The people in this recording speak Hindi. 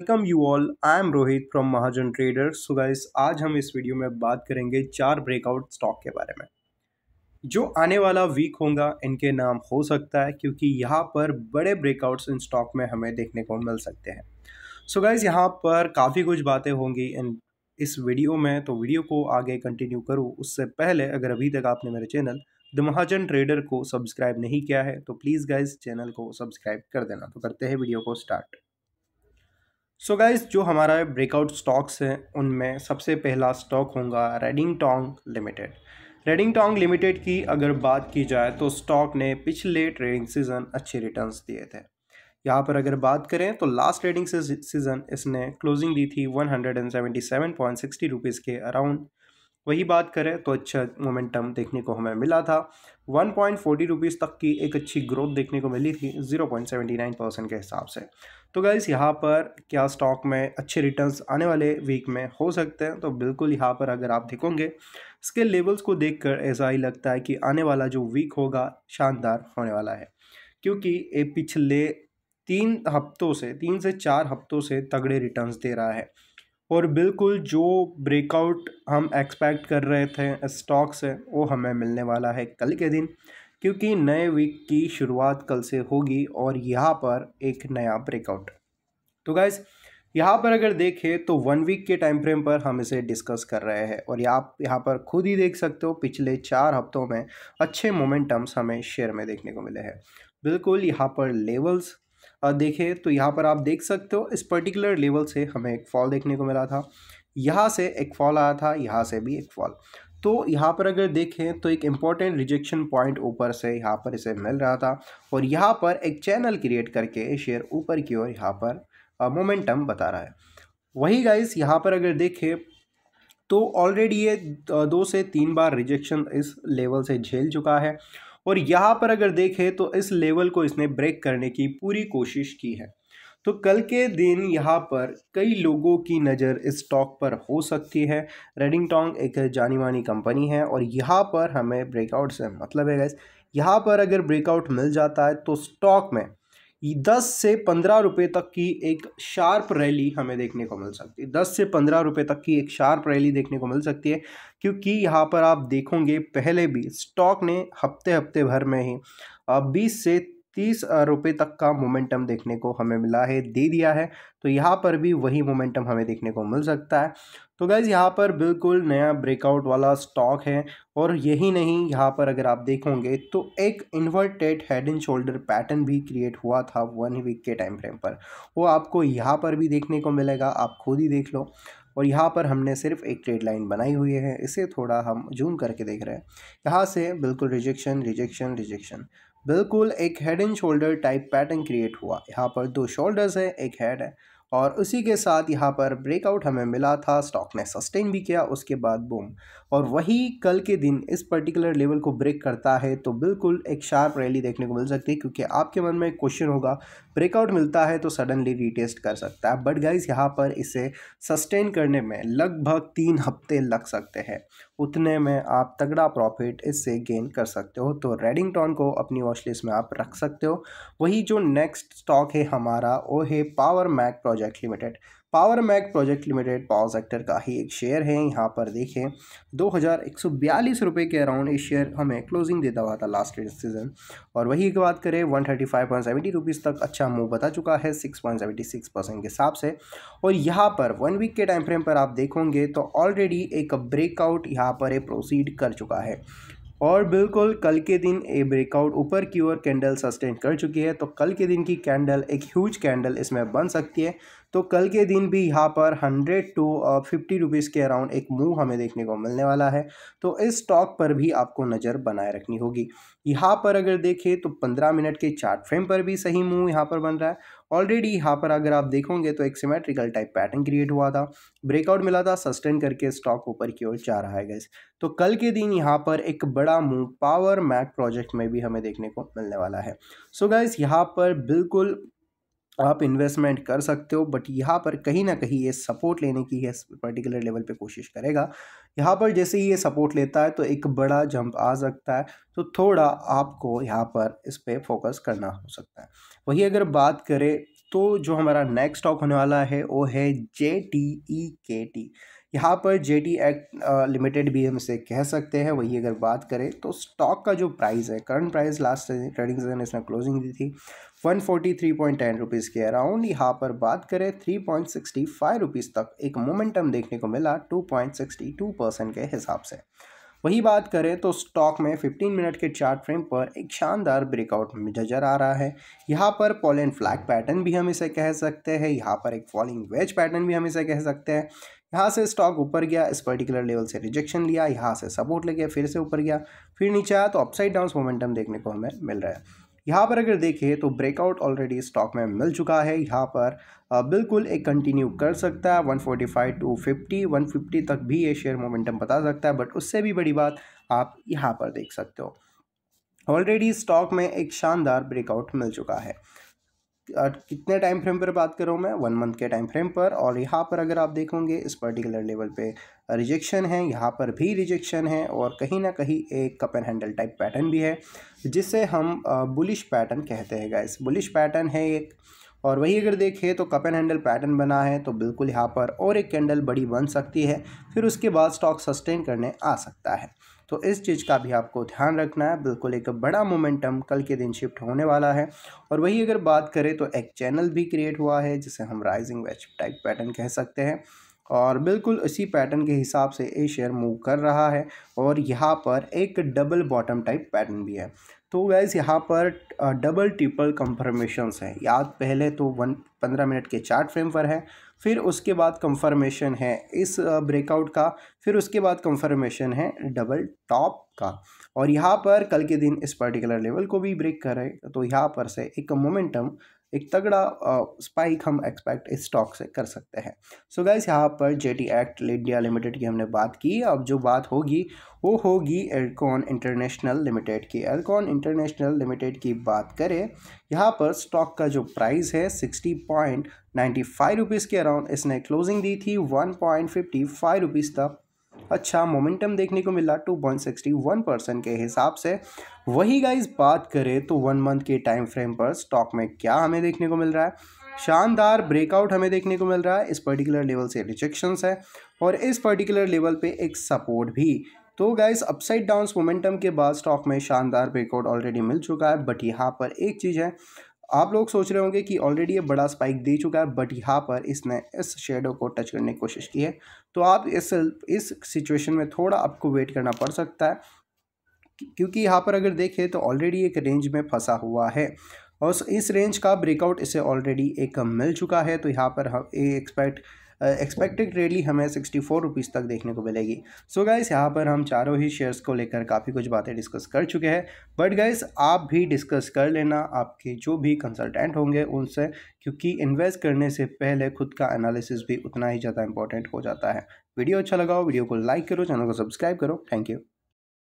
welcome you all I am Rohit from Mahajan trader so guys आज हम इस वीडियो में बात करेंगे चार ब्रेकआउट स्टॉक के बारे में जो आने वाला वीक होगा इनके नाम हो सकता है क्योंकि यहाँ पर बड़े ब्रेकआउट्स इन स्टॉक में हमें देखने को मिल सकते हैं सो गाइस यहाँ पर काफ़ी कुछ बातें होंगी इन इस वीडियो में तो वीडियो को आगे कंटिन्यू करूँ उससे पहले अगर अभी तक आपने मेरे चैनल द महाजन ट्रेडर को सब्सक्राइब नहीं किया है तो प्लीज़ गाइज चैनल को सब्सक्राइब कर देना तो करते हैं वीडियो को स्टार्ट सो so गाइज जो हमारा ब्रेकआउट स्टॉक्स हैं उनमें सबसे पहला स्टॉक होगा Redington limited Redington limited की अगर बात की जाए तो स्टॉक ने पिछले ट्रेडिंग सीजन अच्छे रिटर्न्स दिए थे यहाँ पर अगर बात करें तो लास्ट ट्रेडिंग सीजन इसने क्लोजिंग दी थी 177.60 रुपीज़ के अराउंड वही बात करें तो अच्छा मोमेंटम देखने को हमें मिला था वन पॉइंट फोर्टी रुपीज़ तक की एक अच्छी ग्रोथ देखने को मिली थी zero point seventy nine percent के हिसाब से तो गाइज़ यहाँ पर क्या स्टॉक में अच्छे रिटर्न्स आने वाले वीक में हो सकते हैं तो बिल्कुल यहाँ पर अगर आप देखोगे इसके लेवल्स को कर ऐसा ही लगता है कि आने वाला जो वीक होगा शानदार होने वाला है क्योंकि ये पिछले तीन हफ्तों से तीन से चार हफ्तों से तगड़े रिटर्न्स दे रहा है और बिल्कुल जो ब्रेकआउट हम एक्सपेक्ट कर रहे थे स्टॉक से वो हमें मिलने वाला है कल के दिन क्योंकि नए वीक की शुरुआत कल से होगी और यहाँ पर एक नया ब्रेकआउट तो गाइज़ यहाँ पर अगर देखें तो वन वीक के टाइम फ्रेम पर हम इसे डिस्कस कर रहे हैं और आप यहाँ पर खुद ही देख सकते हो पिछले चार हफ्तों में अच्छे मोमेंटम्स हमें शेयर में देखने को मिले हैं बिल्कुल यहाँ पर लेवल्स देखें तो यहाँ पर आप देख सकते हो इस पर्टिकुलर लेवल से हमें एक फॉल देखने को मिला था यहाँ से एक फॉल आया था यहाँ से भी एक फॉल तो यहाँ पर अगर देखें तो एक इम्पॉर्टेंट रिजेक्शन पॉइंट ऊपर से यहाँ पर इसे मिल रहा था और यहाँ पर एक चैनल क्रिएट करके शेयर ऊपर की ओर यहाँ पर मोमेंटम बता रहा है वही गाइस यहाँ पर अगर देखें तो ऑलरेडी ये दो से तीन बार रिजेक्शन इस लेवल से झेल चुका है और यहाँ पर अगर देखें तो इस लेवल को इसने ब्रेक करने की पूरी कोशिश की है तो कल के दिन यहाँ पर कई लोगों की नज़र इस स्टॉक पर हो सकती है रेडिंग टोंग एक जानी मानी कंपनी है और यहाँ पर हमें ब्रेकआउट से मतलब है गैस यहाँ पर अगर ब्रेकआउट मिल जाता है तो स्टॉक में दस से पंद्रह रुपये तक की एक शार्प रैली हमें देखने को मिल सकती है दस से पंद्रह रुपए तक की एक शार्प रैली देखने को मिल सकती है क्योंकि यहाँ पर आप देखोगे पहले भी स्टॉक ने हफ्ते हफ्ते भर में ही बीस से तीस रुपये तक का मोमेंटम देखने को हमें मिला है दे दिया है तो यहाँ पर भी वही मोमेंटम हमें देखने को मिल सकता है तो गैज़ यहाँ पर बिल्कुल नया ब्रेकआउट वाला स्टॉक है और यही नहीं यहाँ पर अगर आप देखोगे तो एक inverted head and shoulder pattern भी क्रिएट हुआ था वन वीक के टाइम फ्रेम पर वो आपको यहाँ पर भी देखने को मिलेगा आप खुद ही देख लो और यहाँ पर हमने सिर्फ एक ट्रेड लाइन बनाई हुई है इसे थोड़ा हम जूम करके देख रहे हैं यहाँ से बिल्कुल रिजेक्शन रिजेक्शन रिजेक्शन बिल्कुल एक head and shoulder type pattern create हुआ यहाँ पर दो शोल्डर्स है एक हेड है और उसी के साथ यहाँ पर ब्रेकआउट हमें मिला था स्टॉक ने सस्टेन भी किया उसके बाद बूम और वही कल के दिन इस पर्टिकुलर लेवल को ब्रेक करता है तो बिल्कुल एक शार्प रैली देखने को मिल सकती है क्योंकि आपके मन में क्वेश्चन होगा ब्रेकआउट मिलता है तो सडनली रीटेस्ट कर सकता है बट गाइज यहाँ पर इसे सस्टेन करने में लगभग तीन हफ्ते लग सकते हैं उतने में आप तगड़ा प्रॉफिट इससे गेन कर सकते हो तो टॉन को अपनी वॉशलिस्ट में आप रख सकते हो वही जो नेक्स्ट स्टॉक है हमारा वो है Power Mech project project limited Power Mech project limited power sector का ही एक शेयर है यहाँ पर देखें दो हज़ार एक सौ बयालीस रुपये के अराउंड ये शेयर हमें क्लोजिंग देता हुआ था लास्ट सीजन और वही की बात करें one thirty five point seventy rupees तक अच्छा मूव बता चुका है six point seventy six percent के हिसाब से और यहाँ पर वन वीक के टाइम फ्रेम पर आप देखोगे तो ऑलरेडी एक ब्रेकआउट यहाँ पर प्रोसीड कर चुका है और बिल्कुल कल के दिन ये ब्रेकआउट ऊपर की ओर कैंडल सस्टेन कर चुकी है तो कल के दिन की कैंडल एक ह्यूज कैंडल इसमें बन सकती है तो कल के दिन भी यहाँ पर हंड्रेड टू फिफ्टी रुपीज़ के अराउंड एक मूव हमें देखने को मिलने वाला है तो इस स्टॉक पर भी आपको नज़र बनाए रखनी होगी यहाँ पर अगर देखें तो पंद्रह मिनट के चार्ट फ्रेम पर भी सही मूव यहाँ पर बन रहा है ऑलरेडी यहाँ पर अगर आप देखोगे तो एक सिमेट्रिकल टाइप पैटर्न क्रिएट हुआ था ब्रेकआउट मिला था सस्टेन करके स्टॉक ऊपर की ओर जा रहा है गैस तो कल के दिन यहाँ पर एक बड़ा बड़ा मूव पावर मैक प्रोजेक्ट में भी हमें देखने को मिलने वाला है सो so गाइस यहाँ पर बिल्कुल आप इन्वेस्टमेंट कर सकते हो बट यहाँ पर कहीं ना कहीं ये सपोर्ट लेने की इस पर्टिकुलर लेवल पे कोशिश करेगा यहाँ पर जैसे ही ये सपोर्ट लेता है तो एक बड़ा जंप आ सकता है तो थोड़ा आपको यहाँ पर इस पर फोकस करना हो सकता है वही अगर बात करें तो जो हमारा नेक्स्ट स्टॉक होने वाला है वो है जे टी ई के टी यहाँ पर जे टी एक्ट लिमिटेड भी हम इसे कह सकते हैं वही अगर बात करें तो स्टॉक का जो प्राइस है current price last trading season इसने क्लोजिंग दी थी one forty three point ten rupees के अराउंड यहाँ पर बात करें three point sixty five rupees तक एक मोमेंटम देखने को मिला two point sixty two percent के हिसाब से वही बात करें तो स्टॉक में 15 मिनट के चार्ट फ्रेम पर एक शानदार ब्रेकआउट नज़र आ रहा है यहाँ पर पॉल फ्लैग पैटर्न भी हम इसे कह सकते हैं यहाँ पर एक फॉलिंग वेज पैटर्न भी हम इसे कह सकते हैं यहाँ से स्टॉक ऊपर गया इस पर्टिकुलर लेवल से रिजेक्शन लिया यहाँ से सपोर्ट ले गया फिर से ऊपर गया फिर नीचे आया तो अपसाइड डाउन मोमेंटम देखने को हमें मिल रहा है यहाँ पर अगर देखें तो ब्रेकआउट ऑलरेडी स्टॉक में मिल चुका है यहाँ पर बिल्कुल एक कंटिन्यू कर सकता है 145 टू 50 150 तक भी ये शेयर मोमेंटम बता सकता है बट उससे भी बड़ी बात आप यहाँ पर देख सकते हो ऑलरेडी स्टॉक में एक शानदार ब्रेकआउट मिल चुका है कितने टाइम फ्रेम पर बात कर रहा हूँ मैं वन मंथ के टाइम फ्रेम पर और यहाँ पर अगर आप देखोगे इस पर्टिकुलर लेवल पे रिजेक्शन है यहाँ पर भी रिजेक्शन है और कहीं ना कहीं एक cup and handle type pattern भी है जिसे हम बुलिश पैटर्न कहते हैं गाइस बुलिश पैटर्न है एक और वही अगर देखें तो कप एंड हैंडल पैटर्न बना है तो बिल्कुल यहाँ पर और एक कैंडल बड़ी बन सकती है फिर उसके बाद स्टॉक सस्टेन करने आ सकता है तो इस चीज़ का भी आपको ध्यान रखना है बिल्कुल एक बड़ा मोमेंटम कल के दिन शिफ्ट होने वाला है और वही अगर बात करें तो एक चैनल भी क्रिएट हुआ है जिसे हम राइजिंग वेज टाइप पैटर्न कह सकते हैं और बिल्कुल इसी पैटर्न के हिसाब से ये शेयर मूव कर रहा है और यहाँ पर एक डबल बॉटम टाइप पैटर्न भी है तो गैज़ यहाँ पर डबल ट्रिपल कंफर्मेशंस हैं याद पहले तो वन पंद्रह मिनट के चार्ट फ्रेम पर है फिर उसके बाद कंफर्मेशन है इस ब्रेकआउट का फिर उसके बाद कंफर्मेशन है डबल टॉप का और यहाँ पर कल के दिन इस पर्टिकुलर लेवल को भी ब्रेक करें तो यहाँ पर से एक मोमेंटम एक तगड़ा स्पाइक हम एक्सपेक्ट इस स्टॉक से कर सकते हैं सो गैस यहाँ पर JTEKT India limited की हमने बात की अब जो बात होगी वो होगी एयरकॉन इंटरनेशनल लिमिटेड की एयरकॉन इंटरनेशनल लिमिटेड की बात करें यहाँ पर स्टॉक का जो प्राइस है sixty point ninety five rupees के अराउंड इसने क्लोजिंग दी थी one point fifty five rupees तक अच्छा मोमेंटम देखने को मिला two point sixty one percent के हिसाब से वही गाइज बात करें तो वन मंथ के टाइम फ्रेम पर स्टॉक में क्या हमें देखने को मिल रहा है शानदार ब्रेकआउट हमें देखने को मिल रहा है इस पर्टिकुलर लेवल से रिजेक्शंस है और इस पर्टिकुलर लेवल पे एक सपोर्ट भी तो गाइस अपसाइड डाउन्स मोमेंटम के बाद स्टॉक में शानदार ब्रेकआउट ऑलरेडी मिल चुका है बट यहाँ पर एक चीज़ है आप लोग सोच रहे होंगे कि ऑलरेडी ये बड़ा स्पाइक दे चुका है बट यहाँ पर इसने इस शेडो को टच करने की कोशिश की है तो आप इस इस सिचुएशन में थोड़ा आपको वेट करना पड़ सकता है क्योंकि यहाँ पर अगर देखें तो ऑलरेडी एक रेंज में फंसा हुआ है और इस रेंज का ब्रेकआउट इसे ऑलरेडी एक मिल चुका है तो यहाँ पर हम एक्सपेक्ट एक्सपेक्टेड रेली हमें सिक्सटी फोर रुपीज़ तक देखने को मिलेगी सो गाइस यहाँ पर हम चारों ही शेयर्स को लेकर काफ़ी कुछ बातें डिस्कस कर चुके हैं बट गाइस आप भी डिस्कस कर लेना आपके जो भी कंसल्टेंट होंगे उनसे क्योंकि इन्वेस्ट करने से पहले खुद का एनालिसिस भी उतना ही ज़्यादा इंपॉर्टेंट हो जाता है वीडियो अच्छा लगाओ वीडियो को लाइक करो चैनल को सब्सक्राइब करो थैंक यू